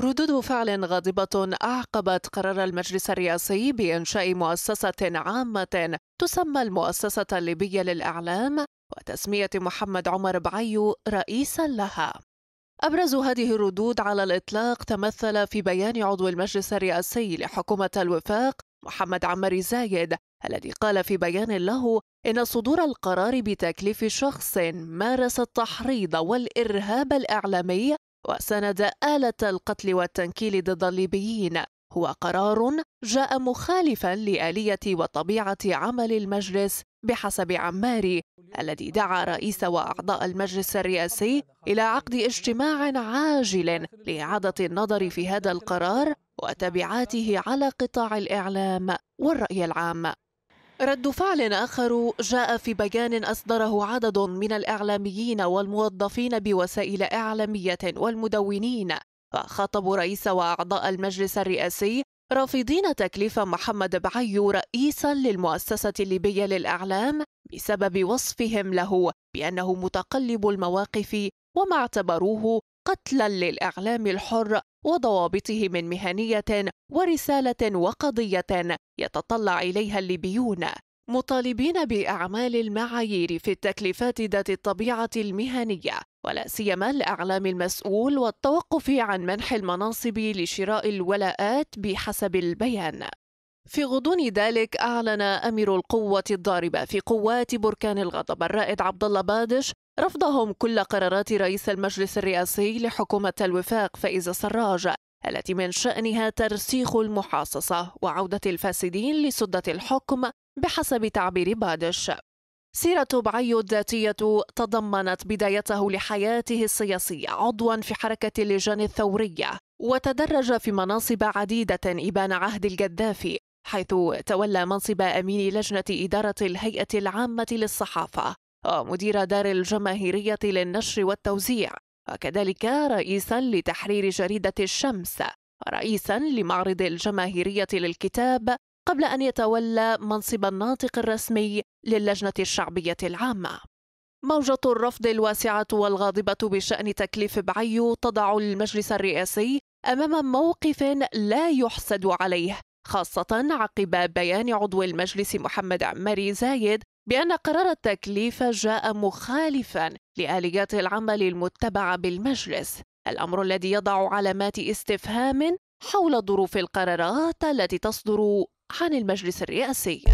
ردود فعل غاضبة أعقبت قرار المجلس الرئاسي بإنشاء مؤسسة عامة تسمى المؤسسة الليبية للإعلام وتسمية محمد عمر بعيو رئيسا لها. أبرز هذه الردود على الإطلاق تمثل في بيان عضو المجلس الرئاسي لحكومة الوفاق محمد عمري زايد الذي قال في بيان له إن صدور القرار بتكليف شخص مارس التحريض والإرهاب الإعلامي وسند آلة القتل والتنكيل ضد الليبيين هو قرار جاء مخالفا لآلية وطبيعة عمل المجلس بحسب عماري الذي دعا رئيس وأعضاء المجلس الرئاسي إلى عقد اجتماع عاجل لإعادة النظر في هذا القرار وتبعاته على قطاع الإعلام والرأي العام رد فعل آخر جاء في بيان أصدره عدد من الإعلاميين والموظفين بوسائل إعلامية والمدونين فخاطبوا رئيس وأعضاء المجلس الرئاسي رافضين تكليف محمد بعيو رئيسا للمؤسسة الليبية للإعلام بسبب وصفهم له بأنه متقلب المواقف وما اعتبروه قتلا للإعلام الحر وضوابطه من مهنية ورسالة وقضية يتطلع إليها الليبيون مطالبين بأعمال المعايير في التكليفات ذات الطبيعة المهنية ولا سيما الإعلام المسؤول والتوقف عن منح المناصب لشراء الولاءات بحسب البيان في غضون ذلك أعلن أمير القوة الضاربة في قوات بركان الغضب الرائد عبد الله بادش رفضهم كل قرارات رئيس المجلس الرئاسي لحكومة الوفاق فائز سراج التي من شأنها ترسيخ المحاصصة وعودة الفاسدين لسدة الحكم بحسب تعبير بادش سيرة بعيو الذاتية تضمنت بدايته لحياته السياسية عضوا في حركة اللجان الثورية وتدرج في مناصب عديدة إبان عهد القذافي حيث تولى منصب أمين لجنة إدارة الهيئة العامة للصحافة ومدير آه، دار الجماهيرية للنشر والتوزيع وكذلك رئيسا لتحرير جريدة الشمس ورئيسا لمعرض الجماهيرية للكتاب قبل أن يتولى منصب الناطق الرسمي للجنة الشعبية العامة موجة الرفض الواسعة والغاضبة بشأن تكليف بعيو تضع المجلس الرئاسي أمام موقف لا يحسد عليه خاصة عقب بيان عضو المجلس محمد عماري زايد بأن قرار التكليف جاء مخالفا لآليات العمل المتبعة بالمجلس الأمر الذي يضع علامات استفهام حول ظروف القرارات التي تصدر عن المجلس الرئاسي